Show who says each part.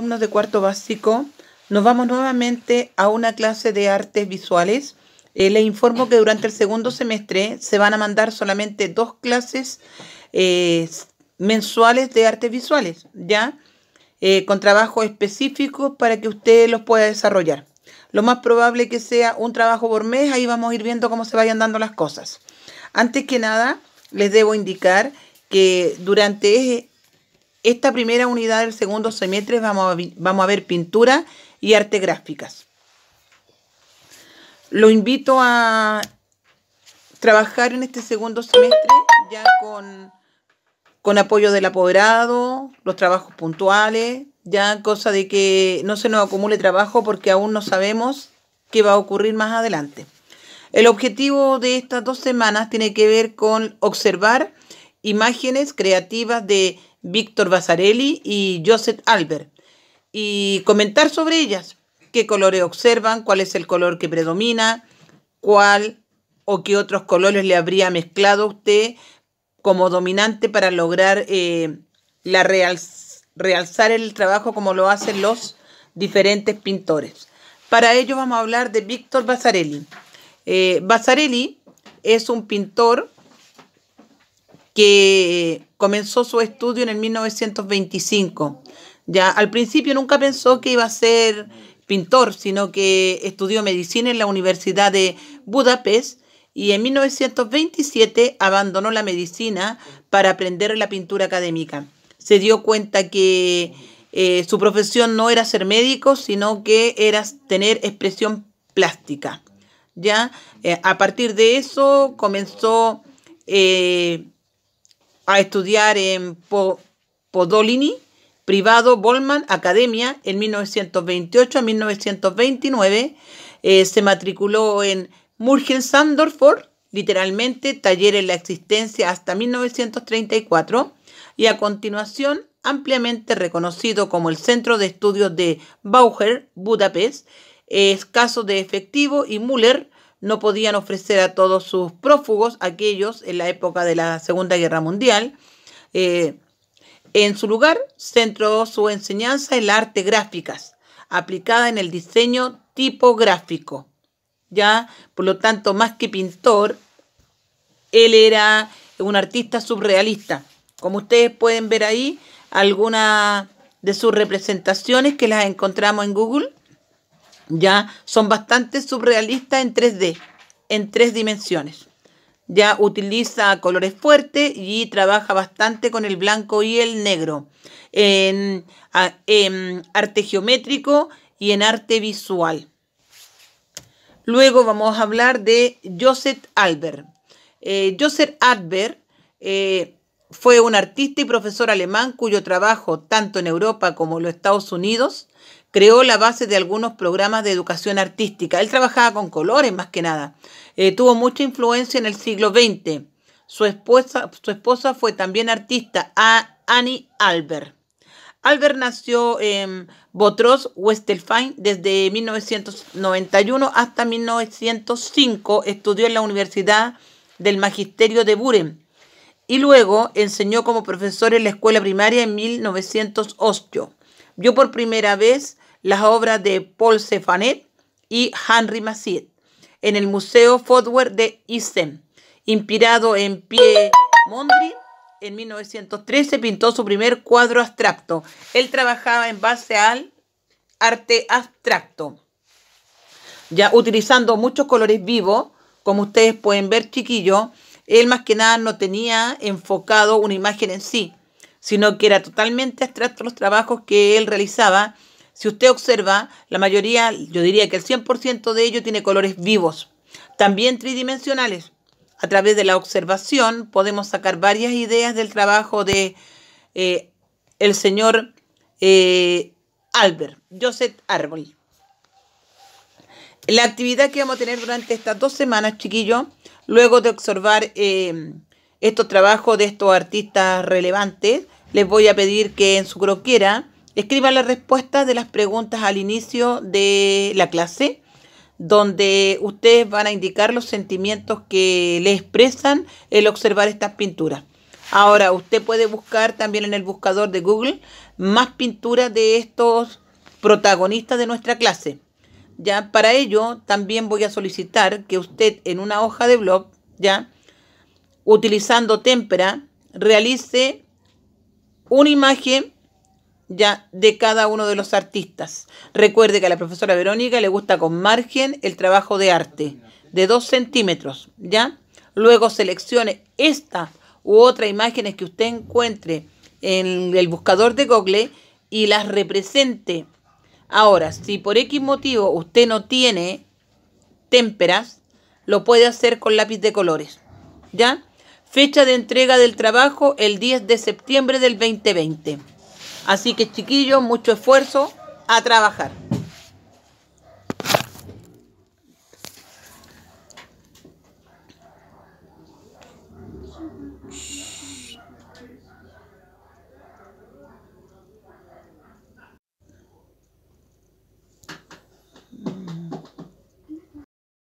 Speaker 1: alumnos de cuarto básico, nos vamos nuevamente a una clase de artes visuales. Eh, les informo que durante el segundo semestre se van a mandar solamente dos clases eh, mensuales de artes visuales, ¿ya? Eh, con trabajo específico para que usted los pueda desarrollar. Lo más probable que sea un trabajo por mes, ahí vamos a ir viendo cómo se vayan dando las cosas. Antes que nada, les debo indicar que durante esta primera unidad del segundo semestre vamos a, ver pintura y arte gráficas. Lo invito a trabajar en este segundo semestre ya con, con apoyo del apoderado, los trabajos puntuales, ya cosa de que no se nos acumule trabajo porque aún no sabemos qué va a ocurrir más adelante. El objetivo de estas dos semanas tiene que ver con observar imágenes creativas de Víctor Basarelli y Joseph Albert, y comentar sobre ellas, qué colores observan, cuál es el color que predomina, cuál o qué otros colores le habría mezclado usted como dominante para lograr eh, la real realzar el trabajo como lo hacen los diferentes pintores. Para ello vamos a hablar de Víctor Basarelli. Eh, Basarelli es un pintor que eh, comenzó su estudio en el 1925. Ya al principio nunca pensó que iba a ser pintor, sino que estudió medicina en la Universidad de Budapest y en 1927 abandonó la medicina para aprender la pintura académica. Se dio cuenta que eh, su profesión no era ser médico, sino que era tener expresión plástica. Ya eh, a partir de eso comenzó a estudiar en Podolini, privado Bolman Academia, en 1928 a 1929. Eh, se matriculó en murgen literalmente taller en la existencia hasta 1934, y a continuación ampliamente reconocido como el Centro de Estudios de Bauer, Budapest, es caso de efectivo y Müller no podían ofrecer a todos sus prófugos, aquellos en la época de la Segunda Guerra Mundial. Eh, en su lugar, centró su enseñanza en la arte gráficas, aplicada en el diseño tipográfico. Ya, por lo tanto, más que pintor, él era un artista surrealista. Como ustedes pueden ver ahí, algunas de sus representaciones que las encontramos en Google ya son bastante surrealistas en 3D, en tres dimensiones. Ya utiliza colores fuertes y trabaja bastante con el blanco y el negro, en, arte geométrico y en arte visual. Luego vamos a hablar de Joseph Albert. Eh, Joseph Albert eh, fue un artista y profesor alemán cuyo trabajo, tanto en Europa como en los Estados Unidos, creó la base de algunos programas de educación artística. Él trabajaba con colores más que nada. Eh, tuvo mucha influencia en el siglo XX. Su esposa, fue también artista, Annie Albert. Albert nació en Botros, Westelfine, desde 1991 hasta 1905. Estudió en la Universidad del Magisterio de Buren y luego enseñó como profesor en la escuela primaria en 1908. Vio por primera vez las obras de Paul Sefanet y Henry Matisse en el Museo Fodwer de Isen. Inspirado en Pierre Mondri, en 1913 pintó su primer cuadro abstracto. Él trabajaba en base al arte abstracto, ya utilizando muchos colores vivos, como ustedes pueden ver, chiquillos él más que nada no tenía enfocado una imagen en sí, sino que era totalmente abstracto los trabajos que él realizaba. Si usted observa, la mayoría, yo diría que el 100% de ellos tiene colores vivos, también tridimensionales. A través de la observación podemos sacar varias ideas del trabajo de eh, el señor eh, Albert, Joseph Arbol. La actividad que vamos a tener durante estas dos semanas, chiquillos, Luego de observar eh, estos trabajos de estos artistas relevantes, les voy a pedir que en su croquera escriban la respuesta de las preguntas al inicio de la clase, donde ustedes van a indicar los sentimientos que le expresan el observar estas pinturas. Ahora, usted puede buscar también en el buscador de Google más pinturas de estos protagonistas de nuestra clase. ¿ya? Para ello también voy a solicitar que usted en una hoja de blog, ¿ya? Utilizando témpera, realice una imagen ya de cada uno de los artistas. Recuerde que a la profesora Verónica le gusta con margen el trabajo de arte de 2 centímetros, ¿ya? Luego seleccione esta u otras imágenes que usted encuentre en el buscador de Google y las represente Ahora, si por X motivo usted no tiene témperas, lo puede hacer con lápiz de colores. ¿Ya? Fecha de entrega del trabajo el 10 de septiembre del 2020. Así que chiquillos, mucho esfuerzo a trabajar.